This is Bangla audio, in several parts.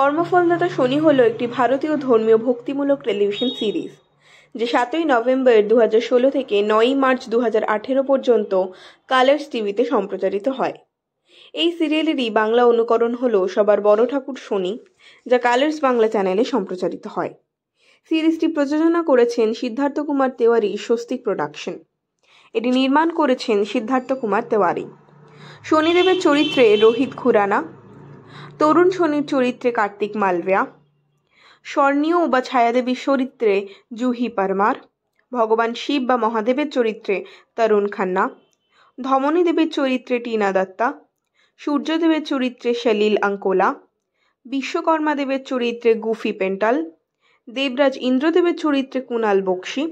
কর্মফলদাতা শনি হল একটি ভারতীয় ধর্মীয় ভক্তিমূলক টেলিভিশন সিরিজ যে সাতই নভেম্বর দু ষোলো থেকে নয়ই মার্চ দু আঠেরো পর্যন্ত কালার্স টিভিতে সম্প্রচারিত হয় এই সিরিয়ালেরই বাংলা অনুকরণ হল সবার বড় ঠাকুর শনি যা কালার্স বাংলা চ্যানেলে সম্প্রচারিত হয় সিরিজটি প্রযোজনা করেছেন সিদ্ধার্থ কুমার তেওয়ারি স্বস্তিক প্রোডাকশন এটি নির্মাণ করেছেন সিদ্ধার্থ কুমার তেওয়ারি শনিদেবের চরিত্রে রোহিত খুরানা তরুণ শনির চরিত্রে কার্তিক মালভিয়া স্বর্ণীয় বা ছায়াদেবীর চরিত্রে জুহি পারমার ভগবান শিব বা মহাদেবের চরিত্রে তরুণ খান্না ধমনী দেবীর চরিত্রে টিনা দত্তা সূর্যদেবের চরিত্রে শলিল আঙ্কোলা বিশ্বকর্মা দেবের চরিত্রে গুফি পেন্টাল দেবরাজ ইন্দ্রদেবের চরিত্রে কুণাল বক্সি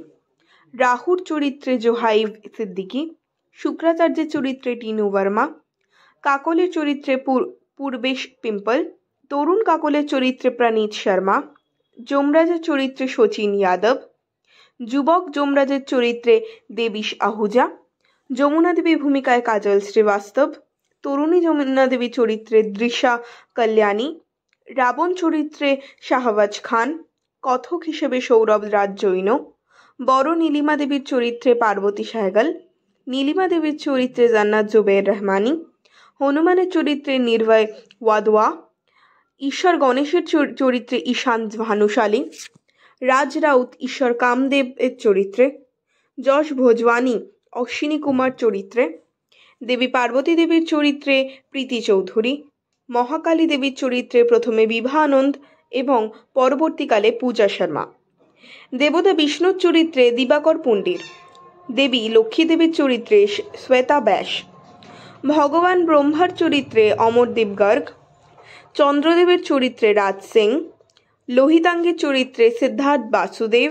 রাহুর চরিত্রে জোহাইব সিদ্দিকি শুক্রাচার্যের চরিত্রে টিনু বর্মা কাকলের চরিত্রে পূর্বেশ পিম্পল তরুণ কাকলের চরিত্রে প্রণীত শর্মা যমরাজের চরিত্রে শচীন যাদব যুবক যমরাজের চরিত্রে দেবীশ আহুজা যমুনা দেবীর ভূমিকায় কাজল শ্রীবাস্তব তরুণী যমুনা দেবী চরিত্রে দৃশা কল্যাণী রাবণ চরিত্রে শাহবাজ খান কথক হিসেবে সৌরভ রাজ জৈন বড় নীলিমা দেবীর চরিত্রে পার্বতী সাহেগল নীলিমা দেবীর চরিত্রে জান্নাত জুবের রহমানি হনুমানের চরিত্রে নির্ভয় ওয়াদওয়া ঈশ্বর গণেশের চরিত্রে ঈশান ভানুশালী রাজ রাউত ঈশ্বর কামদেব এর চরিত্রে যশ ভোজওয়ানি অশ্বিনী কুমার চরিত্রে দেবী পার্বতী দেবীর চরিত্রে প্রীতি চৌধুরী মহাকালী দেবীর চরিত্রে প্রথমে বিভানন্দ এবং পরবর্তীকালে পূজা শর্মা দেবতা বিষ্ণুর চরিত্রে দিবাকর পণ্ডিত দেবী লক্ষ্মী দেবীর চরিত্রে শ্বেতা ব্যাস ভগবান ব্রহ্মার চরিত্রে অমরদীপ গর্গ চন্দ্রদেবের চরিত্রে রাজ সিং লোহিতাঙ্গের চরিত্রে সিদ্ধার্থ বাসুদেব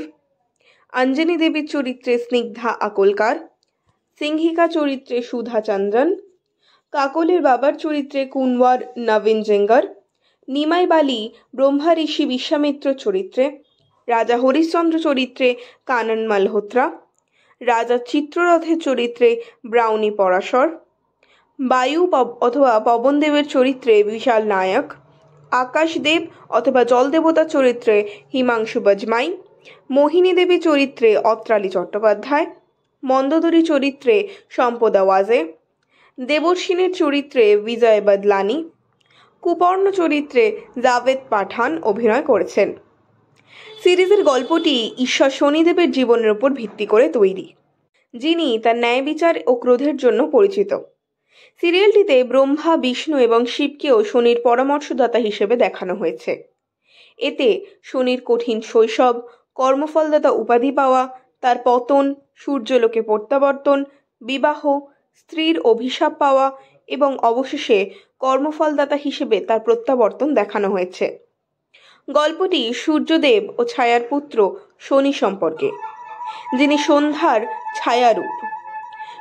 অঞ্জনী দেবীর চরিত্রে স্নিগ্ধা আকলকার সিংহিকা চরিত্রে সুধা চন্দ্রন কাকলের বাবার চরিত্রে কুনওয়ার নবীন জেঙ্গর নিমাই বালি ব্রহ্মা ঋষি বিশ্বামিত্র চরিত্রে রাজা হরিশ্চন্দ্র চরিত্রে কানন মালহোত্রা রাজা চিত্ররথের চরিত্রে ব্রাউনি পরাশর বায়ু অথবা পবনদেবের চরিত্রে বিশাল নায়ক আকাশদেব অথবা জলদেবতার চরিত্রে হিমাংশু বাজমাই মোহিনী দেবী চরিত্রে অত্রালী চট্টোপাধ্যায় মন্দদরী চরিত্রে সম্পদা ওয়াজে দেবর্ষিনীর চরিত্রে বিজয় বাদলানি কুপর্ণ চরিত্রে জাভেদ পাঠান অভিনয় করেছেন সিরিজের গল্পটি ঈশ্বর শনিদেবের জীবনের উপর ভিত্তি করে তৈরি যিনি তার ন্যায় বিচার ও ক্রোধের জন্য পরিচিত সিরিয়ালটিতে ব্রহ্মা বিষ্ণু এবং শিবকেও শনির পরামর্শদাতা হিসেবে দেখানো হয়েছে এতে শনির কঠিন শৈশব কর্মফলদাতা উপাধি পাওয়া তার পতন সূর্যলোকে প্রত্যাবর্তন বিবাহ স্ত্রীর অভিশাপ পাওয়া এবং অবশেষে কর্মফলদাতা হিসেবে তার প্রত্যাবর্তন দেখানো হয়েছে গল্পটি সূর্যদেব ও ছায়ার পুত্র শনি সম্পর্কে যিনি সন্ধ্যার ছায়ারূপ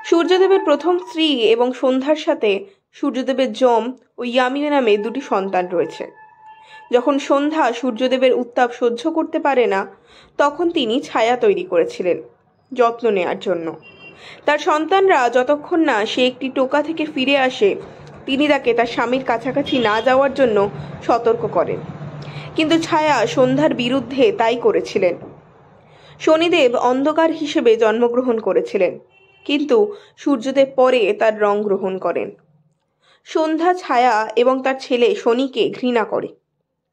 সূর্যদেবের প্রথম স্ত্রী এবং সন্ধ্যার সাথে সূর্যদেবের যম ও ইয়ামিনে নামে দুটি সন্তান রয়েছে যখন সন্ধ্যা সূর্যদেবের উত্তাপ সহ্য করতে পারে না তখন তিনি ছায়া তৈরি করেছিলেন যত্ন নেয়ার জন্য তার সন্তানরা যতক্ষণ না সে একটি টোকা থেকে ফিরে আসে তিনি তাকে তার স্বামীর কাছাকাছি না যাওয়ার জন্য সতর্ক করেন কিন্তু ছায়া সন্ধ্যার বিরুদ্ধে তাই করেছিলেন শনিদেব অন্ধকার হিসেবে জন্মগ্রহণ করেছিলেন কিন্তু সূর্যদেব পরে তার রং গ্রহণ করেন সন্ধ্যা ছায়া এবং তার ছেলে শনিকে ঘৃণা করে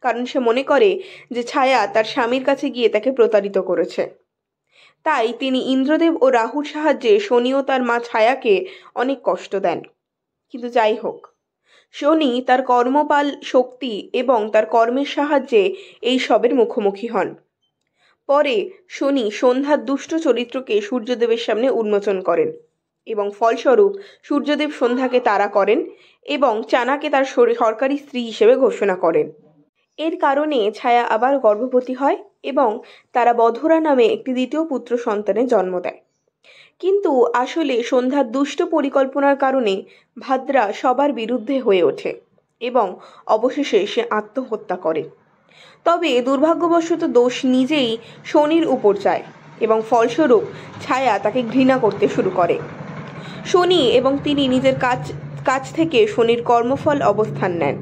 কারণ সে মনে করে যে ছায়া তার স্বামীর কাছে গিয়ে তাকে প্রতারিত করেছে তাই তিনি ইন্দ্রদেব ও রাহুর সাহায্যে শনি ও তার মা ছায়াকে অনেক কষ্ট দেন কিন্তু যাই হোক শনি তার কর্মপাল শক্তি এবং তার কর্মের সাহায্যে এই সবের মুখোমুখি হন পরে শনি সন্ধ্যার দুষ্ট চরিত্রকে সূর্যদেবের সামনে উন্মোচন করেন এবং ফলস্বরূপ সূর্যদেব সন্ধ্যাকে তারা করেন এবং চানাকে তার সরকারি স্ত্রী হিসেবে ঘোষণা করেন এর কারণে ছায়া আবার গর্ভবতী হয় এবং তারা বধরা নামে একটি দ্বিতীয় পুত্র সন্তানের জন্ম দেয় কিন্তু আসলে সন্ধ্যার দুষ্ট পরিকল্পনার কারণে ভাদ্রা সবার বিরুদ্ধে হয়ে ওঠে এবং অবশেষে সে আত্মহত্যা করে তবে দুর্ভাগ্যবশত দোষ নিজেই শনির উপর যায় এবং ফলস্বরূপ ছায়া তাকে ঘৃণা করতে শুরু করে শনি এবং তিনি নিজের কাজ কাছ থেকে শনির কর্মফল অবস্থান নেন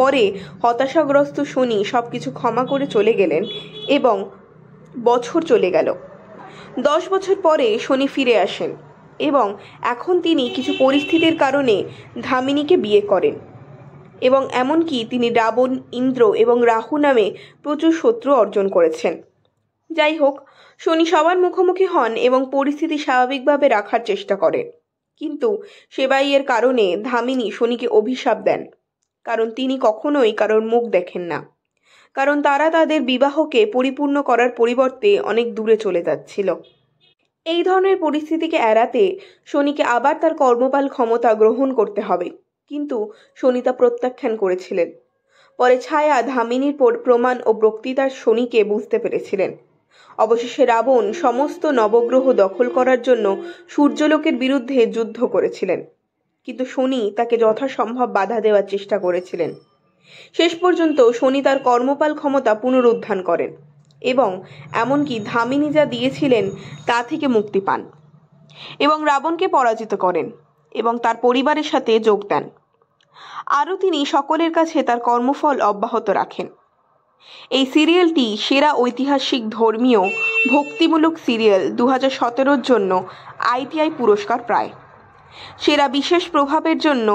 পরে হতাশাগ্রস্ত শনি সব কিছু ক্ষমা করে চলে গেলেন এবং বছর চলে গেল দশ বছর পরে শনি ফিরে আসেন এবং এখন তিনি কিছু পরিস্থিতির কারণে ধামিনীকে বিয়ে করেন এবং এমনকি তিনি রাবণ ইন্দ্র এবং রাহু নামে প্রচুর শত্রু অর্জন করেছেন যাই হোক শনি সবার মুখোমুখি হন এবং পরিস্থিতি স্বাভাবিকভাবে রাখার চেষ্টা করেন কিন্তু সেবাইয়ের কারণে ধামিনী শনিকে অভিশাপ দেন কারণ তিনি কখনোই কারোর মুখ দেখেন না কারণ তারা তাদের বিবাহকে পরিপূর্ণ করার পরিবর্তে অনেক দূরে চলে যাচ্ছিল এই ধরনের পরিস্থিতিকে এড়াতে শনিকে আবার তার কর্মপাল ক্ষমতা গ্রহণ করতে হবে কিন্তু সনিতা প্রত্যাখ্যান করেছিলেন পরে ছায়া ধামিনীর প্রমাণ ও বক্তৃতার শনিকে বুঝতে পেরেছিলেন অবশেষে রাবণ সমস্ত নবগ্রহ দখল করার জন্য সূর্যলোকের বিরুদ্ধে যুদ্ধ করেছিলেন কিন্তু শনি তাকে যথাসম্ভব বাধা দেওয়ার চেষ্টা করেছিলেন শেষ পর্যন্ত শনি তার কর্মপাল ক্ষমতা পুনরুদ্ধান করেন এবং এমনকি ধামিনী যা দিয়েছিলেন তা থেকে মুক্তি পান এবং রাবণকে পরাজিত করেন এবং তার পরিবারের সাথে যোগ দেন আরও তিনি সকলের কাছে তার কর্মফল অব্যাহত রাখেন এই সিরিয়ালটি সেরা ঐতিহাসিক ধর্মীয় ভক্তিমূলক সিরিয়াল দু হাজার জন্য আইটিআই পুরস্কার প্রায় সেরা বিশেষ প্রভাবের জন্য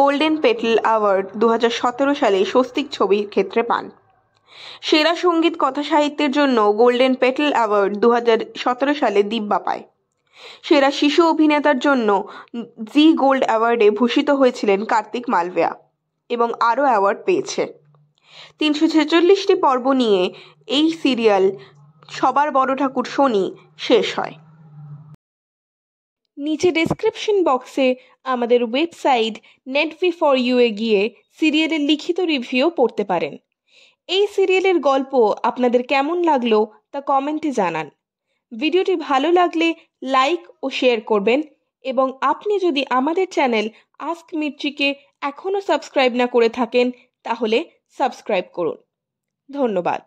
গোল্ডেন পেটল অ্যাওয়ার্ড দু সালে স্বস্তিক ছবির ক্ষেত্রে পান সেরা সঙ্গীত কথাসাহিত্যের জন্য গোল্ডেন পেটল অ্যাওয়ার্ড দু সালে দিব্যা পায় সেরা শিশু অভিনেতার জন্য জি গোল্ড অ্যাওয়ার্ডে ভূষিত হয়েছিলেন কার্তিক মালভিয়া এবং আরও অ্যাওয়ার্ড পেয়েছে তিনশো ছেচল্লিশটি পর্ব নিয়ে এই সিরিয়াল সবার বড় ঠাকুর শনি শেষ হয় নিচে ডেসক্রিপশন বক্সে আমাদের ওয়েবসাইট নেটফি ফর ইউ এ গিয়ে সিরিয়ালের লিখিত রিভিউ পড়তে পারেন এই সিরিয়ালের গল্প আপনাদের কেমন লাগলো তা কমেন্টে জানান ভিডিওটি ভালো লাগলে লাইক ও শেয়ার করবেন এবং আপনি যদি আমাদের চ্যানেল আস্ক মির্চিকে এখনও সাবস্ক্রাইব না করে থাকেন তাহলে সাবস্ক্রাইব করুন ধন্যবাদ